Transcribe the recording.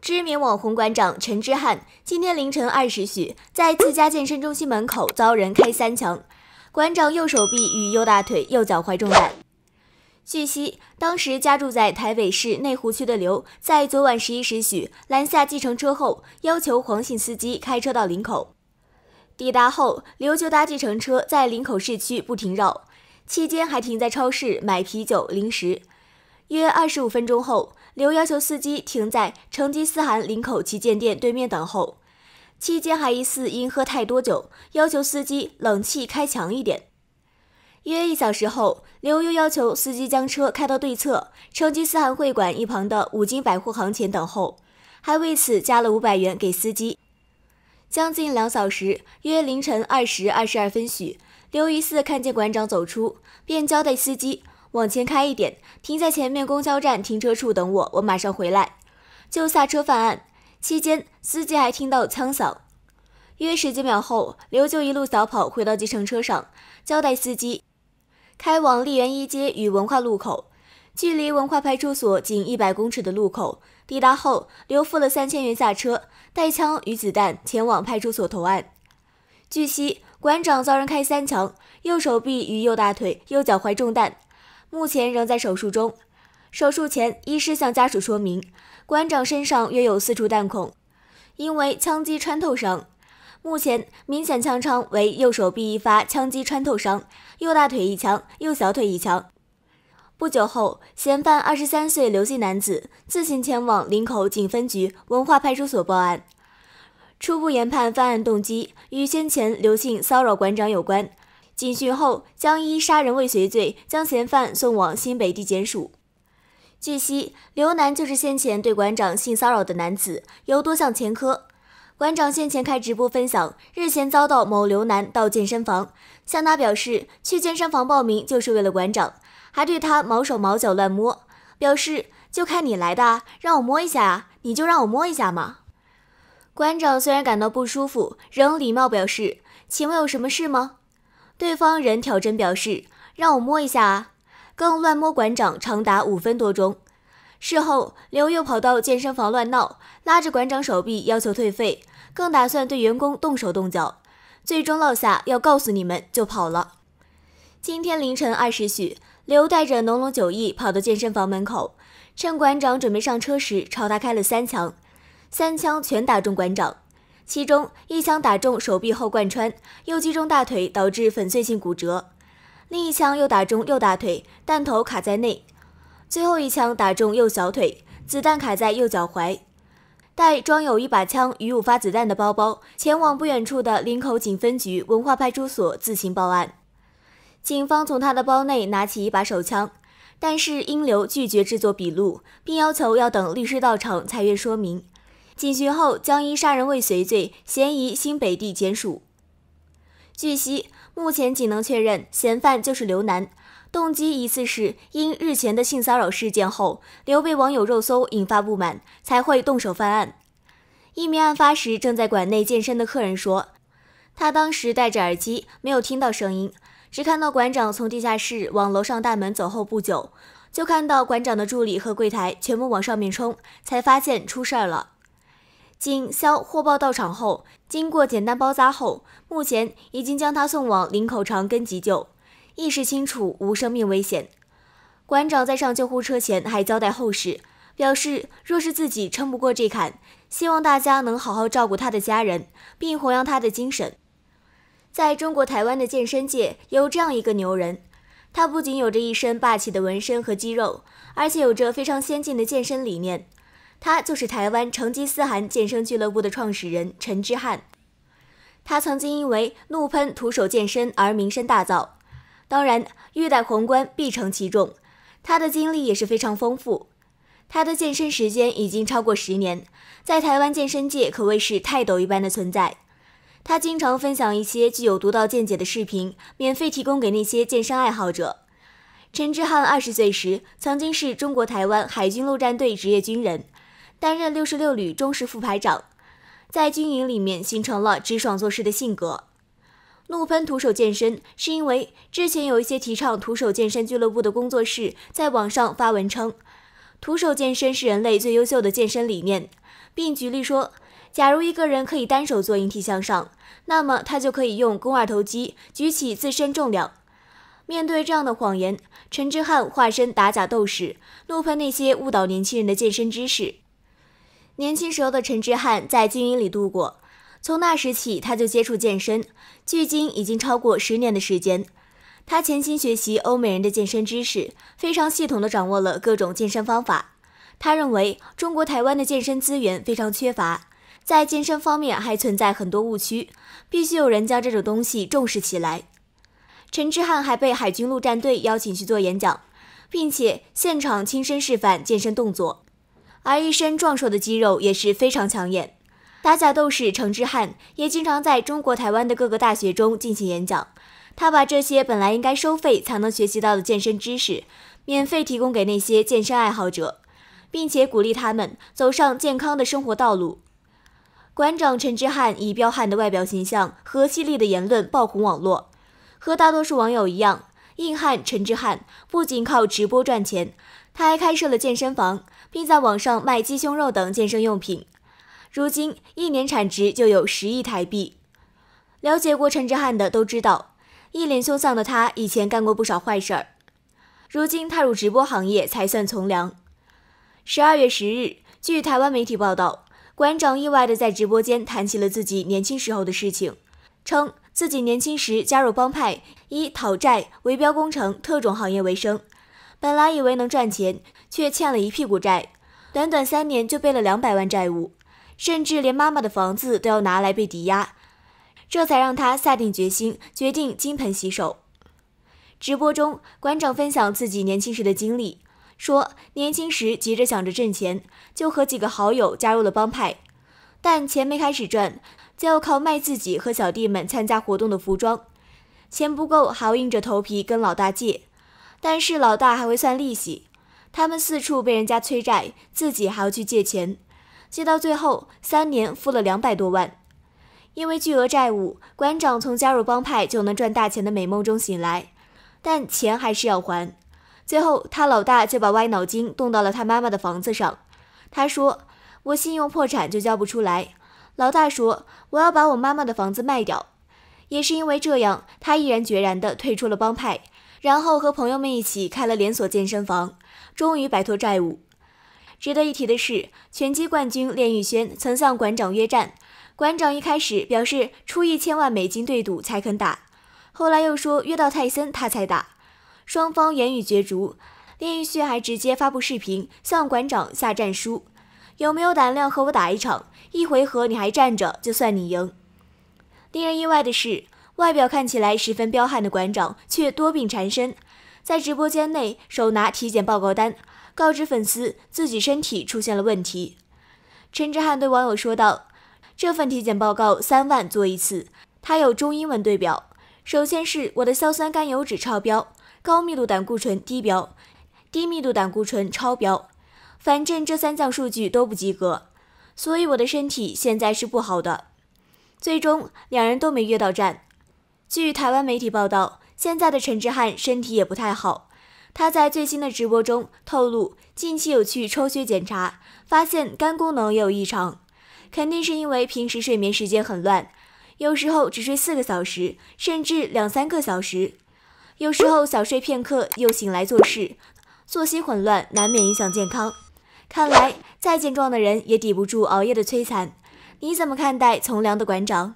知名网红馆长陈之汉，今天凌晨二时许，在自家健身中心门口遭人开三枪，馆长右手臂与右大腿、右脚踝中弹。据悉，当时家住在台北市内湖区的刘，在昨晚十一时许拦下计程车后，要求黄姓司机开车到林口。抵达后，刘就搭计程车在林口市区不停绕，期间还停在超市买啤酒、零食。约二十五分钟后，刘要求司机停在成吉思汗林口旗舰店对面等候，期间还疑似因喝太多酒，要求司机冷气开强一点。约一小时后，刘又要求司机将车开到对侧成吉思汗会馆一旁的五金百货行前等候，还为此加了五百元给司机。将近两小时，约凌晨二时二十二分许，刘一四看见馆长走出，便交代司机往前开一点，停在前面公交站停车处等我，我马上回来。就下车犯案期间，司机还听到枪响。约十几秒后，刘就一路小跑回到计程车上，交代司机开往丽园一街与文化路口。距离文化派出所仅一百公尺的路口，抵达后，刘付了三千元下车，带枪与子弹前往派出所投案。据悉，馆长遭人开三枪，右手臂与右大腿、右脚踝中弹，目前仍在手术中。手术前，医师向家属说明，馆长身上约有四处弹孔，因为枪击穿透伤。目前明显枪伤为右手臂一发枪击穿透伤，右大腿一枪，右小腿一枪。不久后，嫌犯二十三岁刘姓男子自行前往林口警分局文化派出所报案。初步研判，犯案动机与先前刘姓骚扰馆长有关。警讯后，将依杀人未遂罪将嫌犯送往新北地检署。据悉，刘男就是先前对馆长性骚扰的男子，有多项前科。馆长先前开直播分享，日前遭到某刘男到健身房，向他表示去健身房报名就是为了馆长。还对他毛手毛脚乱摸，表示就看你来的，让我摸一下你就让我摸一下嘛。馆长虽然感到不舒服，仍礼貌表示，请问有什么事吗？对方仍挑针表示，让我摸一下啊，更乱摸馆长长达五分多钟。事后，刘又跑到健身房乱闹，拉着馆长手臂要求退费，更打算对员工动手动脚，最终落下要告诉你们就跑了。今天凌晨二时许。刘带着浓浓酒意跑到健身房门口，趁馆长准备上车时，朝他开了三枪，三枪全打中馆长，其中一枪打中手臂后贯穿，又击中大腿导致粉碎性骨折，另一枪又打中右大腿，弹头卡在内，最后一枪打中右小腿，子弹卡在右脚踝。带装有一把枪与五发子弹的包包，前往不远处的林口警分局文化派出所自行报案。警方从他的包内拿起一把手枪，但是英流拒绝制作笔录，并要求要等律师到场才愿说明。警讯后，将因杀人未遂罪嫌疑新北地检署。据悉，目前仅能确认嫌犯就是刘楠，动机疑似是因日前的性骚扰事件后，刘被网友肉搜引发不满，才会动手犯案。一名案发时正在馆内健身的客人说，他当时戴着耳机，没有听到声音。只看到馆长从地下室往楼上大门走后不久，就看到馆长的助理和柜台全部往上面冲，才发现出事儿了。警消获报到场后，经过简单包扎后，目前已经将他送往林口长庚急救，意识清楚，无生命危险。馆长在上救护车前还交代后事，表示若是自己撑不过这坎，希望大家能好好照顾他的家人，并弘扬他的精神。在中国台湾的健身界有这样一个牛人，他不仅有着一身霸气的纹身和肌肉，而且有着非常先进的健身理念。他就是台湾成吉思汗健身俱乐部的创始人陈之汉。他曾经因为怒喷徒手健身而名声大噪。当然，欲戴皇冠必承其重，他的经历也是非常丰富。他的健身时间已经超过十年，在台湾健身界可谓是泰斗一般的存在。他经常分享一些具有独到见解的视频，免费提供给那些健身爱好者。陈志汉二十岁时曾经是中国台湾海军陆战队职业军人，担任六十六旅中士副排长，在军营里面形成了直爽做事的性格。怒喷徒手健身，是因为之前有一些提倡徒手健身俱乐部的工作室在网上发文称，徒手健身是人类最优秀的健身理念，并举例说。假如一个人可以单手做引体向上，那么他就可以用肱二头肌举起自身重量。面对这样的谎言，陈志汉化身打假斗士，怒喷那些误导年轻人的健身知识。年轻时候的陈志汉在军营里度过，从那时起他就接触健身，距今已经超过十年的时间。他潜心学习欧美人的健身知识，非常系统地掌握了各种健身方法。他认为中国台湾的健身资源非常缺乏。在健身方面还存在很多误区，必须有人将这种东西重视起来。陈志翰还被海军陆战队邀请去做演讲，并且现场亲身示范健身动作，而一身壮硕的肌肉也是非常抢眼。打假斗士陈志翰也经常在中国台湾的各个大学中进行演讲，他把这些本来应该收费才能学习到的健身知识免费提供给那些健身爱好者，并且鼓励他们走上健康的生活道路。馆长陈之汉以彪悍的外表形象和犀利的言论爆红网络。和大多数网友一样，硬汉陈之汉不仅靠直播赚钱，他还开设了健身房，并在网上卖鸡胸肉等健身用品。如今，一年产值就有十亿台币。了解过陈之汉的都知道，一脸凶相的他以前干过不少坏事儿，如今踏入直播行业才算从良。十二月十日，据台湾媒体报道。馆长意外地在直播间谈起了自己年轻时候的事情，称自己年轻时加入帮派，以讨债、围标工程、特种行业为生。本来以为能赚钱，却欠了一屁股债，短短三年就背了两百万债务，甚至连妈妈的房子都要拿来被抵押。这才让他下定决心，决定金盆洗手。直播中，馆长分享自己年轻时的经历。说年轻时急着想着挣钱，就和几个好友加入了帮派，但钱没开始赚，就要靠卖自己和小弟们参加活动的服装，钱不够还要硬着头皮跟老大借，但是老大还会算利息，他们四处被人家催债，自己还要去借钱，借到最后三年付了两百多万，因为巨额债务，馆长从加入帮派就能赚大钱的美梦中醒来，但钱还是要还。最后，他老大就把歪脑筋动到了他妈妈的房子上。他说：“我信用破产就交不出来。”老大说：“我要把我妈妈的房子卖掉。”也是因为这样，他毅然决然地退出了帮派，然后和朋友们一起开了连锁健身房，终于摆脱债务。值得一提的是，拳击冠军练玉轩曾向馆长约战，馆长一开始表示出一千万美金对赌才肯打，后来又说约到泰森他才打。双方言语角逐，练玉旭还直接发布视频向馆长下战书：“有没有胆量和我打一场？一回合你还站着就算你赢。”令人意外的是，外表看起来十分彪悍的馆长却多病缠身，在直播间内手拿体检报告单，告知粉丝自己身体出现了问题。陈志汉对网友说道：“这份体检报告三万做一次，他有中英文对表。首先是我的硝酸甘油酯超标。”高密度胆固醇低标，低密度胆固醇超标，反正这三项数据都不及格，所以我的身体现在是不好的。最终两人都没约到站。据台湾媒体报道，现在的陈志汉身体也不太好，他在最新的直播中透露，近期有去抽血检查，发现肝功能也有异常，肯定是因为平时睡眠时间很乱，有时候只睡四个小时，甚至两三个小时。有时候小睡片刻，又醒来做事，作息混乱，难免影响健康。看来再健壮的人也抵不住熬夜的摧残。你怎么看待从良的馆长？